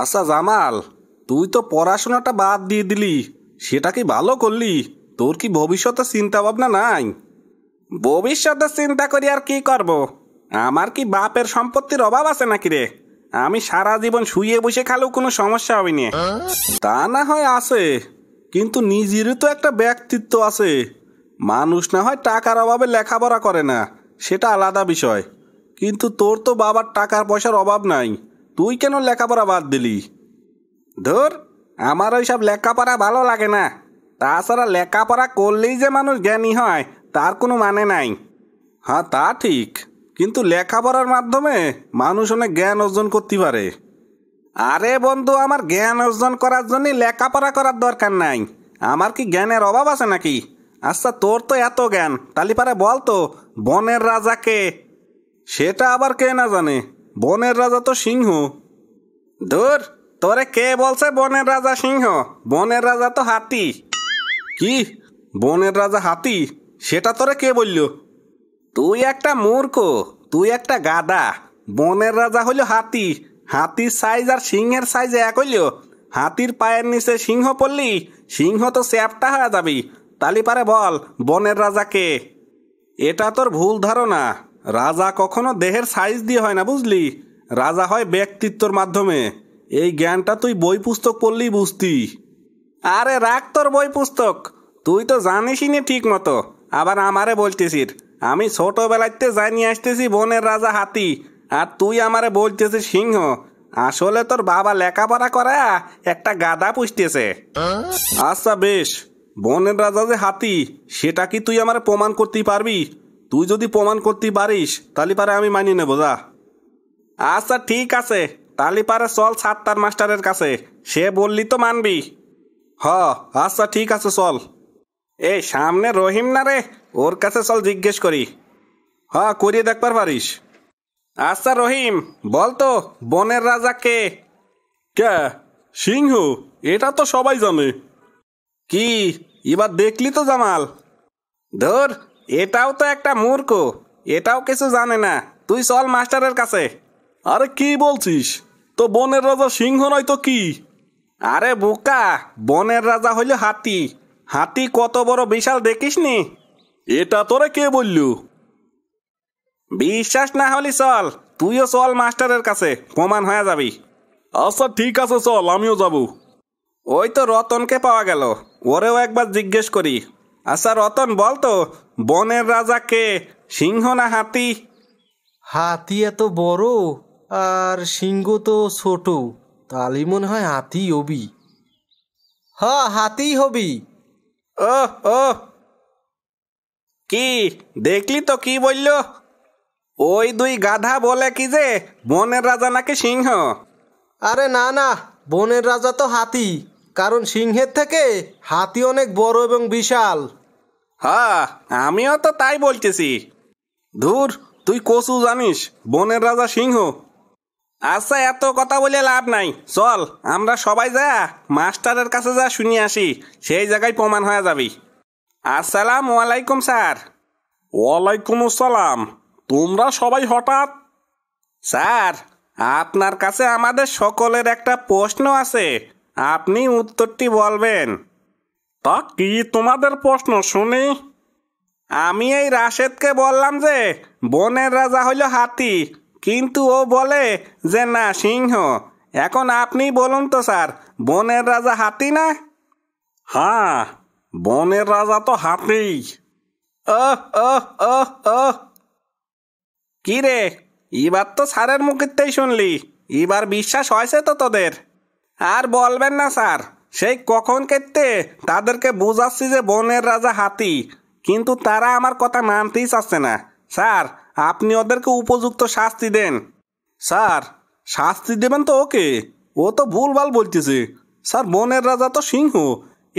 আচ্ছা জামাল তুই তো পড়াশোনাটা বাদ দিয়ে দিলি সেটা কি ভালো করলি তোর কি ভবিষ্যতে চিন্তা ভাবনা নাই ভবিষ্যতে চিন্তা করি আর কি করব। আমার কি বাপের সম্পত্তির অভাব আছে নাকি রে আমি সারা জীবন শুয়ে বসে খালেও কোনো সমস্যা হবে না তা না হয় আছে কিন্তু নিজেরই তো একটা ব্যক্তিত্ব আছে মানুষ না হয় টাকার অভাবে লেখাপড়া করে না সেটা আলাদা বিষয় কিন্তু তোর তো বাবার টাকার পয়সার অভাব নাই তুই কেন লেখাপড়া বাদ দিলি ধর আমার ওইসব লেখাপড়া ভালো লাগে না তাছাড়া লেখাপড়া করলেই যে মানুষ জ্ঞানী হয় তার কোনো মানে নাই হ্যাঁ তা ঠিক কিন্তু লেখাপড়ার মাধ্যমে মানুষ অনেক জ্ঞান অর্জন করতে পারে আরে বন্ধু আমার জ্ঞান অর্জন করার জন্য লেখাপড়া করার দরকার নাই আমার কি জ্ঞানের অভাব আছে নাকি আচ্ছা তোর তো এত জ্ঞান তালিপারে বল তো বনের রাজাকে সেটা আবার কে না জানে বনের রাজা তো সিংহ ধর তোরে কে বলছে বনের রাজা সিংহ বনের রাজা তো হাতি কি বনের রাজা হাতি সেটা তোরে কে বলল তুই একটা মূর্খ তুই একটা গাদা বনের রাজা হইল হাতি হাতির সাইজ আর সিংহের সাইজ এক হইল হাতির পায়ের নিচে সিংহ পড়লি সিংহ তো স্যাপটা হয়ে যাবি তালি পারে বল বনের রাজা কে এটা তোর ভুল ধারণা রাজা কখনো দেহের সাইজ দিয়ে হয় না বুঝলি রাজা হয় ব্যক্তিত্বর মাধ্যমে এই জ্ঞানটা তুই বই পুস্তক পড়লেই বুঝতি আরে রাখ তোর বই পুস্তক তুই তো জানিসই নি ঠিক মতো আবার আমারে বলতেছিস আমি ছোটোবেলাতে জানি আসতেছি বনের রাজা হাতি আর তুই আমারে বলতেছিস সিংহ আসলে তোর বাবা লেখাপড়া করা একটা গাদা পুষতেছে আচ্ছা বেশ বনের রাজা যে হাতি সেটা কি তুই আমার প্রমাণ করতেই পারবি তুই যদি প্রমাণ করতে পারিস তাহলে পারে আমি মানিয়ে নেবো যা আচ্ছা ঠিক আছে তাহলে পারে চল সাতটার মাস্টারের কাছে সে বললি তো মানবি হ আচ্ছা ঠিক আছে চল এ সামনে রহিম না রে ওর কাছে চল জিজ্ঞেস করি হ করিয়ে দেখবার পারিস আচ্ছা রহিম বল তো বনের রাজা কে কে সিংহ এটা তো সবাই জানে কি এবার দেখলি তো জামাল ধর এটাও তো একটা মূর্খ এটাও কিছু জানে না তুই চল মাস্টারের কাছে আরে কি বলছিস তো বনের রাজা সিংহ নয় তো কি আরে বোকা বনের রাজা হইল হাতি হাতি কত বড় বিশাল দেখিসনি এটা তোরে কে বলল বিশ্বাস না হলি চল তুইও চল মাস্টারের কাছে প্রমাণ হয়ে যাবি আচ্ছা ঠিক আছে চল আমিও যাব ওই তো রতনকে পাওয়া গেল ওরেও একবার জিজ্ঞেস করি আচ্ছা রতন বল তো বনের রাজাকে সিংহ না হাতি হাতি এত বড় আর সিংহ তো ছোট তালি মনে হয় হাতি হবি হ হাতি হবি ও ও কি দেখলি তো কি বলল ওই দুই গাধা বলে কি যে বনের রাজা নাকি সিংহ আরে না না বনের রাজা তো হাতি কারণ সিংহের থেকে হাতি অনেক বড় এবং বিশাল হ্যাঁ আমিও তো তাই বলতেছি ধুর তুই কচু জানিস বনের রাজা সিংহ আচ্ছা এত কথা বলে লাভ নাই চল আমরা সবাই যা মাস্টারের কাছে যা শুনি আসি সেই জায়গায় প্রমাণ হয়ে যাবি আসসালাম ওয়ালাইকুম স্যার ওয়ালাইকুম আসসালাম তোমরা সবাই হঠাৎ স্যার আপনার কাছে আমাদের সকলের একটা প্রশ্ন আছে আপনি উত্তরটি বলবেন তা কি তোমাদের প্রশ্ন শুনি আমি এই রাশেদকে বললাম যে বনের রাজা হইল হাতি কিন্তু ও বলে যে না সিংহ এখন আপনি বলুন তো স্যার বনের রাজা হাতি না হ্যাঁ বনের রাজা তো হাতি কি রে এবার তো স্যারের মুখেতেই শুনলি এবার বিশ্বাস হয়েছে তো তোদের আর বলবেন না স্যার সেই কখন কেটে তাদেরকে বোঝাচ্ছি যে বনের রাজা হাতি কিন্তু তারা আমার কথা মানতেই চাচ্ছে না স্যার আপনি ওদেরকে উপযুক্ত শাস্তি দেন স্যার শাস্তি দেবেন তো ওকে ও তো ভুলভাল বলতেছে স্যার বনের রাজা তো সিংহ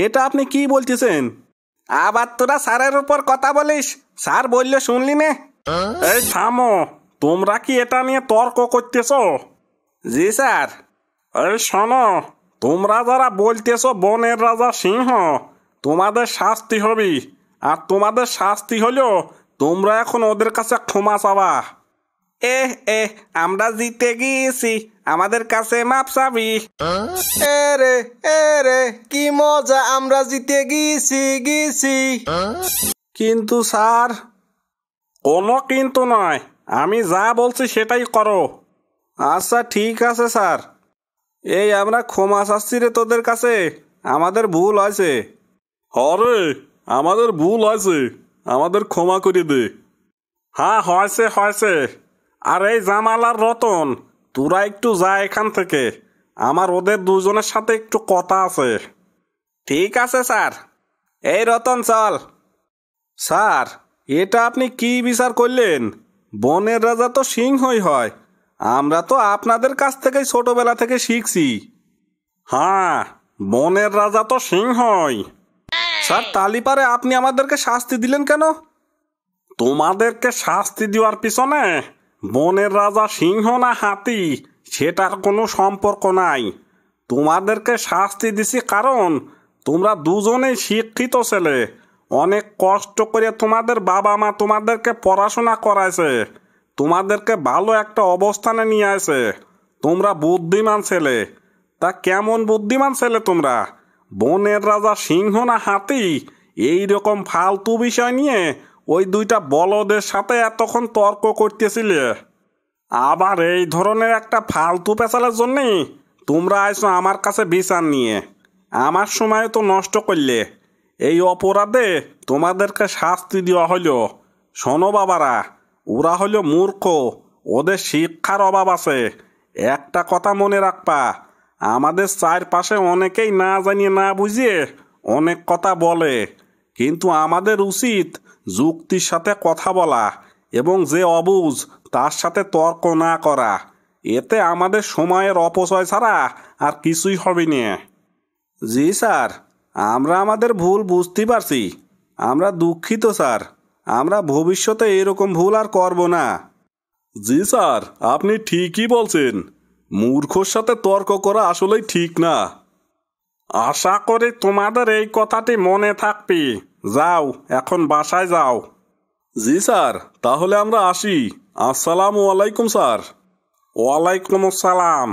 এটা আপনি কি বলতেছেন আবার তোরা স্যারের উপর কথা বলিস স্যার বললে শুনলি নে এই থামো তোমরা কি এটা নিয়ে তর্ক করতেছ জি স্যার এই শোনো তোমরা যারা বলতেছ বনের রাজা সিংহ তোমাদের শাস্তি হবে আর তোমাদের শাস্তি হলো তোমরা এখন ওদের কাছে ক্ষমা চাবা এ এ আমরা জিতে গিয়েছি আমাদের কাছে মাপ চাবি এ রে এ রে কি মজা আমরা জিতে গিয়েছি গিয়েছি কিন্তু স্যার কোনো কিন্তু নয় আমি যা বলছি সেটাই করো আচ্ছা ঠিক আছে স্যার এই আমরা ক্ষমা চাচ্ছি রে তোদের কাছে আমাদের ভুল আছে হরে আমাদের ভুল আছে আমাদের ক্ষমা করে দে হ্যাঁ হয়েছে হয়েছে আর এই জামালার রতন তোরা একটু যা এখান থেকে আমার ওদের দুজনের সাথে একটু কথা আছে ঠিক আছে স্যার এই রতন চল স্যার এটা আপনি কি বিচার করলেন বনের রাজা তো সিংহই হয় আমরা তো আপনাদের কাছ থেকেই ছোটবেলা থেকে শিখছি হ্যাঁ বনের রাজা তো সিংহই স্যার তালিপারে আপনি আমাদেরকে শাস্তি দিলেন কেন তোমাদেরকে শাস্তি দেওয়ার পিছনে বনের রাজা সিংহ না হাতি সেটার কোনো সম্পর্ক নাই তোমাদেরকে শাস্তি দিছি কারণ তোমরা দুজনেই শিক্ষিত ছেলে অনেক কষ্ট করে তোমাদের বাবা মা তোমাদেরকে পড়াশোনা করাইছে তোমাদেরকে ভালো একটা অবস্থানে নিয়ে আসে তোমরা বুদ্ধিমান ছেলে তা কেমন বুদ্ধিমান ছেলে তোমরা বনের রাজা সিংহ না হাতি এই রকম ফালতু বিষয় নিয়ে ওই দুইটা বলদের সাথে এতক্ষণ তর্ক করতেছিলে আবার এই ধরনের একটা ফালতু পেশালের জন্যে তোমরা আইসো আমার কাছে বিচার নিয়ে আমার সময় তো নষ্ট করলে এই অপরাধে তোমাদেরকে শাস্তি দেওয়া হলো শোনো বাবারা ওরা হলো মূর্খ ওদের শিক্ষার অভাব আছে একটা কথা মনে রাখবা আমাদের চারপাশে অনেকেই না জানিয়ে না বুঝিয়ে অনেক কথা বলে কিন্তু আমাদের উচিত যুক্তির সাথে কথা বলা এবং যে অবুজ তার সাথে তর্ক না করা এতে আমাদের সময়ের অপচয় ছাড়া আর কিছুই হবে না জি স্যার আমরা আমাদের ভুল বুঝতে পারছি আমরা দুঃখিত স্যার আমরা ভবিষ্যতে এরকম ভুল আর করব না জি স্যার আপনি ঠিকই বলছেন মূর্খর সাথে তর্ক করা আসলেই ঠিক না আশা করি তোমাদের এই কথাটি মনে থাকবে যাও এখন বাসায় যাও জি স্যার তাহলে আমরা আসি আসসালামু আলাইকুম স্যার ওয়ালাইকুম আসসালাম